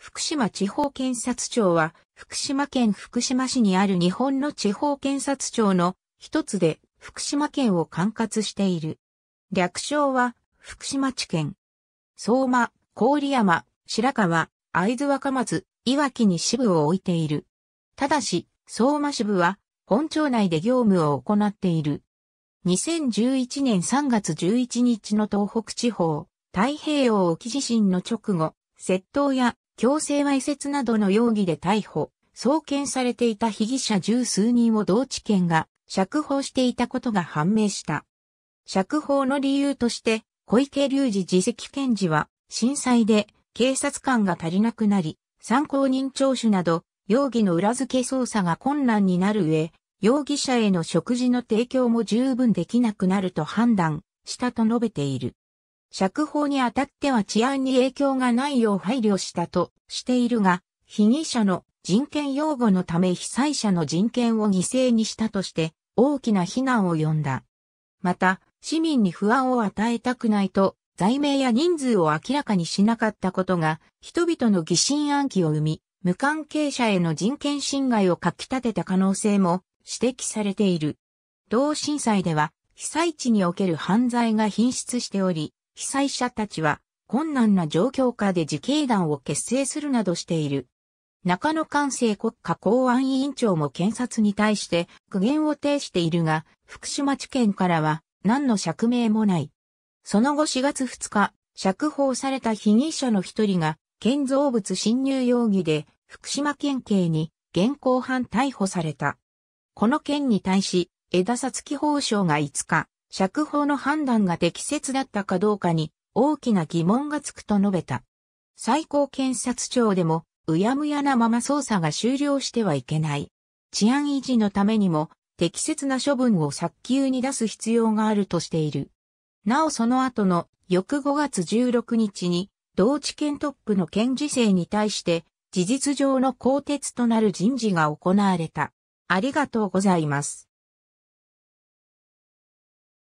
福島地方検察庁は、福島県福島市にある日本の地方検察庁の一つで、福島県を管轄している。略称は、福島地検。相馬、郡山、白川、会津若松、いわきに支部を置いている。ただし、相馬支部は、本庁内で業務を行っている。2011年3月11日の東北地方、太平洋沖地震の直後、窃盗や強制わいせつなどの容疑で逮捕、送検されていた被疑者十数人を同地検が釈放していたことが判明した。釈放の理由として、小池隆二次席検事は、震災で警察官が足りなくなり、参考人聴取など、容疑の裏付け捜査が困難になる上、容疑者への食事の提供も十分できなくなると判断したと述べている。釈放にあたっては治安に影響がないよう配慮したとしているが、被疑者の人権擁護のため被災者の人権を犠牲にしたとして大きな非難を呼んだ。また、市民に不安を与えたくないと、罪名や人数を明らかにしなかったことが、人々の疑心暗鬼を生み、無関係者への人権侵害をかき立てた可能性も指摘されている。同震災では、被災地における犯罪が頻出しており、被災者たちは困難な状況下で自警団を結成するなどしている。中野関西国家公安委員長も検察に対して苦言を呈しているが、福島地検からは何の釈明もない。その後4月2日、釈放された被疑者の一人が、建造物侵入容疑で福島県警に現行犯逮捕された。この件に対し、枝田つき法相が5日、釈放の判断が適切だったかどうかに大きな疑問がつくと述べた。最高検察庁でも、うやむやなまま捜査が終了してはいけない。治安維持のためにも、適切な処分を早急に出す必要があるとしている。なおその後の翌5月16日に、同地検トップの県事制に対して、事実上の更迭となる人事が行われた。ありがとうございます。